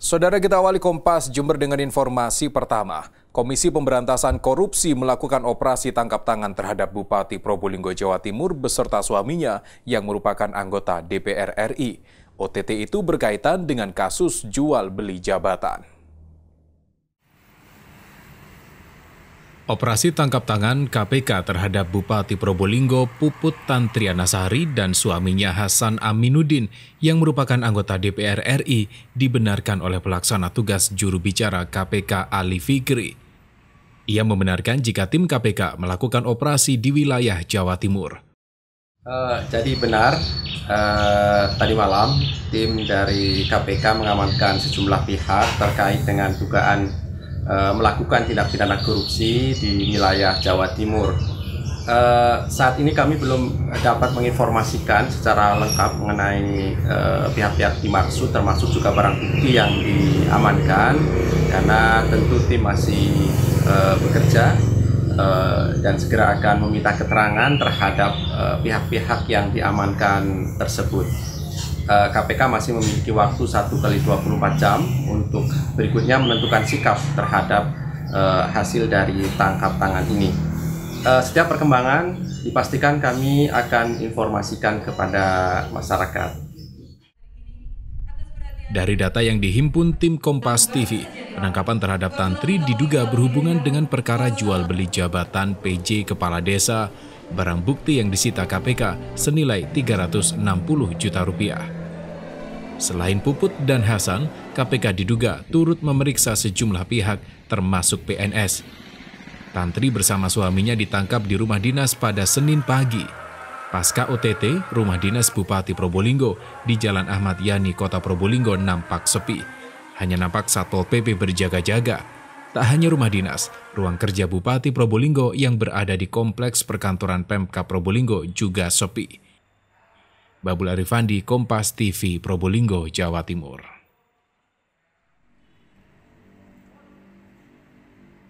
Saudara kita awali Kompas Jember dengan informasi pertama. Komisi Pemberantasan Korupsi melakukan operasi tangkap tangan terhadap Bupati Probolinggo Jawa Timur beserta suaminya yang merupakan anggota DPR RI. OTT itu berkaitan dengan kasus jual beli jabatan. Operasi tangkap tangan KPK terhadap Bupati Probolinggo Puput Tantriana Sari dan suaminya Hasan Aminuddin yang merupakan anggota DPR RI dibenarkan oleh pelaksana tugas juru bicara KPK Ali Fikri. Ia membenarkan jika tim KPK melakukan operasi di wilayah Jawa Timur. Uh, jadi benar, uh, tadi malam tim dari KPK mengamankan sejumlah pihak terkait dengan dugaan Eh, melakukan tindak pidana korupsi di wilayah Jawa Timur. Uh, saat ini kami belum dapat menginformasikan secara lengkap mengenai eh, pihak-pihak uh, dimaksud termasuk juga barang bukti yang diamankan karena tentu tim masih uh, bekerja uh, dan segera akan meminta keterangan terhadap pihak-pihak uh, pihak -pihak yang diamankan tersebut. KPK eh, masih memiliki waktu 1 kali 24 jam untuk berikutnya menentukan sikap terhadap eh, hasil dari tangkap tangan ini. Eh, setiap perkembangan dipastikan kami akan informasikan kepada masyarakat. Dari data yang dihimpun tim Kompas TV, penangkapan terhadap Tantri diduga berhubungan dengan perkara jual beli jabatan PJ Kepala Desa, barang bukti yang disita KPK senilai 360 juta rupiah. Selain Puput dan Hasan, KPK diduga turut memeriksa sejumlah pihak termasuk PNS. Tantri bersama suaminya ditangkap di rumah dinas pada Senin pagi. Pasca OTT, rumah dinas Bupati Probolinggo di Jalan Ahmad Yani, Kota Probolinggo nampak sepi. Hanya nampak Satpol PP berjaga-jaga. Tak hanya rumah dinas, ruang kerja Bupati Probolinggo yang berada di kompleks perkantoran Pemkap Probolinggo juga sepi. Babul Arifandi, Kompas TV, Probolinggo, Jawa Timur.